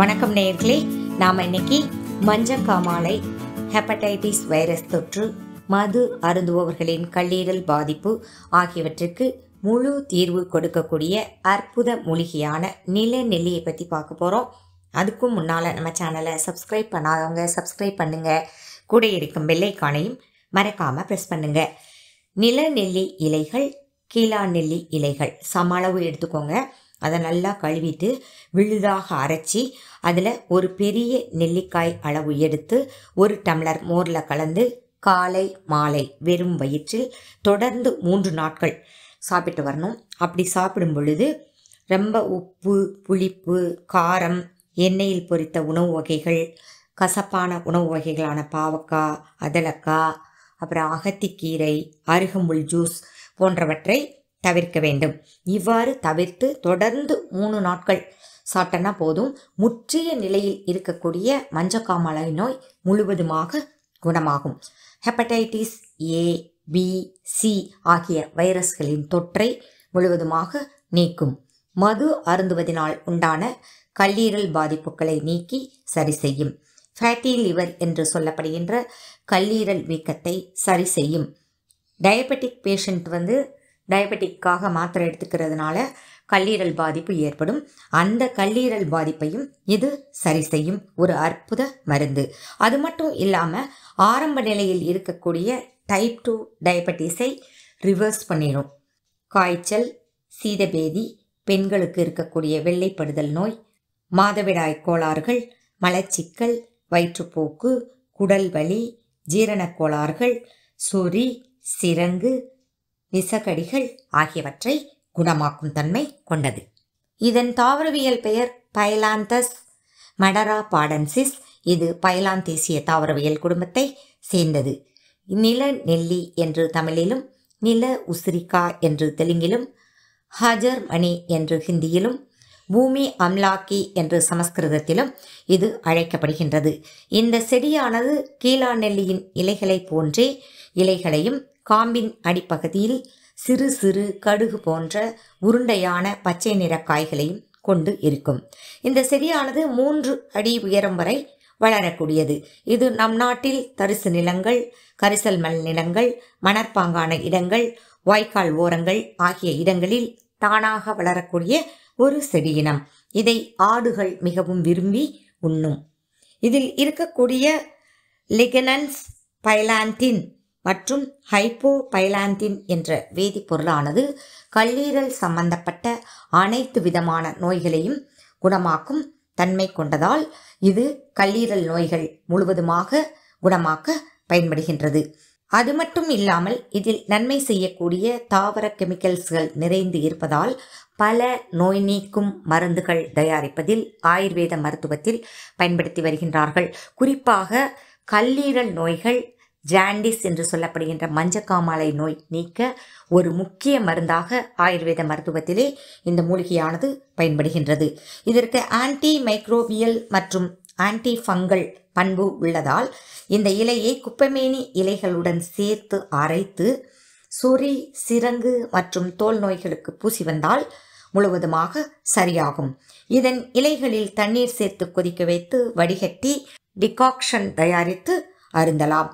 வணக்கம் நேர்களே நாம் இன்னைக்கு மஞ்சக்காமாலை ஹெப்படைட்டிஸ் வைரஸ் தொற்று மது அருந்துபவர்களின் கல்லீரல் பாதிப்பு ஆகியவற்றுக்கு முழு தீர்வு கொடுக்கக்கூடிய அற்புத மூலிகையான நில நெல்லியை பற்றி பார்க்க போகிறோம் அதுக்கும் முன்னால் நம்ம சேனலை சப்ஸ்கிரைப் பண்ணாதவங்க சப்ஸ்கிரைப் பண்ணுங்கள் கூட இருக்கும் வெள்ளைக்கானையும் மறக்காமல் ப்ரெஸ் பண்ணுங்கள் நில நெல்லி இலைகள் கீழா நெல்லி இலைகள் சம அளவு எடுத்துக்கோங்க அதை நல்லா கழுவிட்டு விழுதாக அரைச்சி அதில் ஒரு பெரிய நெல்லிக்காய் அளவு எடுத்து ஒரு டம்ளர் மோரில் கலந்து காலை மாலை வெறும் வயிற்றில் தொடர்ந்து மூன்று நாட்கள் சாப்பிட்டு வரணும் அப்படி சாப்பிடும் பொழுது ரொம்ப உப்பு புளிப்பு காரம் எண்ணெயில் பொரித்த உணவு வகைகள் கசப்பான உணவு வகைகளான பாவக்காய் அதலக்காய் அப்புறம் அகத்திக்கீரை அருகம்புல் ஜூஸ் போன்றவற்றை தவிர்க்க வேண்டும் இவ்வாறு தவிர்த்து தொடர்ந்து மூணு நாட்கள் சாப்பிட்டனா போதும் முற்றிய நிலையில் இருக்கக்கூடிய மஞ்சக்காமலை நோய் முழுவதுமாக குணமாகும் ஹெப்படைட்டிஸ் ஏ பி சி ஆகிய வைரஸ்களின் தொற்றை முழுவதுமாக நீக்கும் மது அருந்துவதனால் உண்டான கல்லீரல் பாதிப்புகளை நீக்கி சரி செய்யும் ஃபேட்டி லிவர் என்று சொல்லப்படுகின்ற கல்லீரல் வீக்கத்தை சரி செய்யும் டயபெட்டிக் பேஷண்ட் வந்து டயபெட்டிக்காக மாத்திரை எடுத்துக்கிறதுனால கல்லீரல் பாதிப்பு ஏற்படும் அந்த கல்லீரல் பாதிப்பையும் இது சரி செய்யும் ஒரு அற்புத மருந்து அது மட்டும் இல்லாமல் ஆரம்ப நிலையில் இருக்கக்கூடிய டைப் டூ டயபெட்டிஸை ரிவர்ஸ் பண்ணிடும் காய்ச்சல் சீதபேதி பெண்களுக்கு இருக்கக்கூடிய வெள்ளைப்படுதல் நோய் மாதவிடாய் கோளாறுகள் மலச்சிக்கல் வயிற்றுப்போக்கு குடல் வலி ஜீரணக் கோளாறுகள் சொறி சிரங்கு விசகடிகள் ஆகியவற்றை குணமாக்கும் தன்மை கொண்டது இதன் தாவரவியல் பெயர் பைலாந்தஸ் மடரா பாடன்சிஸ் இது பைலாந்தேசிய தாவரவியல் குடும்பத்தை சேர்ந்தது நில நெல்லி என்று தமிழிலும் நில உசிரிக்கா என்று தெலுங்கிலும் ஹஜர் மணி என்று ஹிந்தியிலும் பூமி அம்லாக்கி என்று சமஸ்கிருதத்திலும் இது அழைக்கப்படுகின்றது இந்த செடியானது கீழா நெல்லியின் இலைகளை போன்றே இலைகளையும் காம்பின் அடிப்பகுதியில் சிறு சிறு கடுகு போன்ற உருண்டையான பச்சை நிற காய்களையும் கொண்டு இருக்கும் இந்த செடியானது மூன்று அடி உயரம் வரை வளரக்கூடியது இது நம் நாட்டில் தரிசு நிலங்கள் கரிசல் மல் நிலங்கள் மணற்பாங்கான இடங்கள் வாய்க்கால் ஓரங்கள் ஆகிய இடங்களில் தானாக வளரக்கூடிய ஒரு செடியினம் இதை ஆடுகள் மிகவும் விரும்பி உண்ணும் இதில் இருக்கக்கூடிய லிகனன்ஸ் பைலாந்தின் மற்றும் ஹைப்போ பைலாந்தின் என்ற வேதிப்பொருளானது கல்லீரல் சம்பந்தப்பட்ட அனைத்து விதமான நோய்களையும் குணமாக்கும் தன்மை கொண்டதால் இது கல்லீரல் நோய்கள் முழுவதுமாக குணமாக்க பயன்படுகின்றது அது மட்டும் இல்லாமல் இதில் நன்மை செய்யக்கூடிய தாவர கெமிக்கல்ஸ்கள் நிறைந்து இருப்பதால் பல நோய் நீக்கும் மருந்துகள் தயாரிப்பதில் ஆயுர்வேத மருத்துவத்தில் பயன்படுத்தி வருகின்றார்கள் குறிப்பாக கல்லீரல் நோய்கள் ஜாண்டிஸ் என்று சொல்லப்படுகின்ற மஞ்சக்காமாலை நோய் நீக்க ஒரு முக்கிய மருந்தாக ஆயுர்வேத மருத்துவத்திலே இந்த மூலிகையானது பயன்படுகின்றது இதற்கு ஆன்டி மைக்ரோபியல் மற்றும் ஆன்டி ஃபங்கல் பண்பு உள்ளதால் இந்த இலையை குப்பைமேனி இலைகளுடன் சேர்த்து அரைத்து சுரி சிரங்கு மற்றும் தோல் நோய்களுக்கு பூசி வந்தால் முழுவதுமாக சரியாகும் இதன் இலைகளில் தண்ணீர் சேர்த்து கொதிக்க வைத்து வடிகட்டி டிகாக்ஷன் தயாரித்து அருந்தலாம்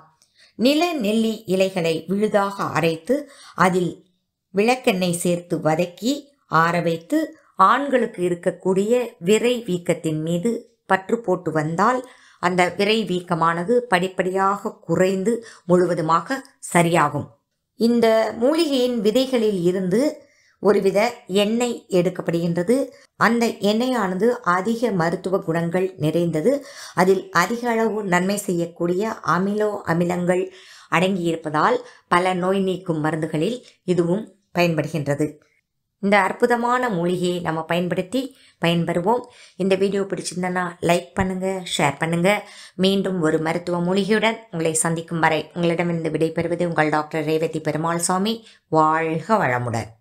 நில நெல்லி இலைகளை விழுதாக அரைத்து அதில் விளக்கெண்ணெய் சேர்த்து வதக்கி ஆற வைத்து ஆண்களுக்கு இருக்கக்கூடிய விரை வீக்கத்தின் மீது பற்று போட்டு வந்தால் அந்த விரை வீக்கமானது படிப்படியாக குறைந்து முழுவதுமாக சரியாகும் இந்த மூலிகையின் விதைகளில் இருந்து ஒருவித எண்ணெய் எடுக்கப்படுகின்றது அந்த எண்ணெயானது அதிக மருத்துவ குணங்கள் நிறைந்தது அதில் அதிக அளவு நன்மை செய்யக்கூடிய அமிலோ அமிலங்கள் அடங்கியிருப்பதால் பல நோய் நீக்கும் மருந்துகளில் இதுவும் பயன்படுகின்றது இந்த அற்புதமான மூலிகையை நம்ம பயன்படுத்தி பயன்பெறுவோம் இந்த வீடியோ பிடிச்சிருந்தனா லைக் பண்ணுங்கள் ஷேர் பண்ணுங்கள் மீண்டும் ஒரு மருத்துவ மூலிகையுடன் உங்களை சந்திக்கும் வரை உங்களிடமிருந்து விடைபெறுவது உங்கள் டாக்டர் ரேவதி பெருமாள் சுவாமி வாழ்க வளமுடன்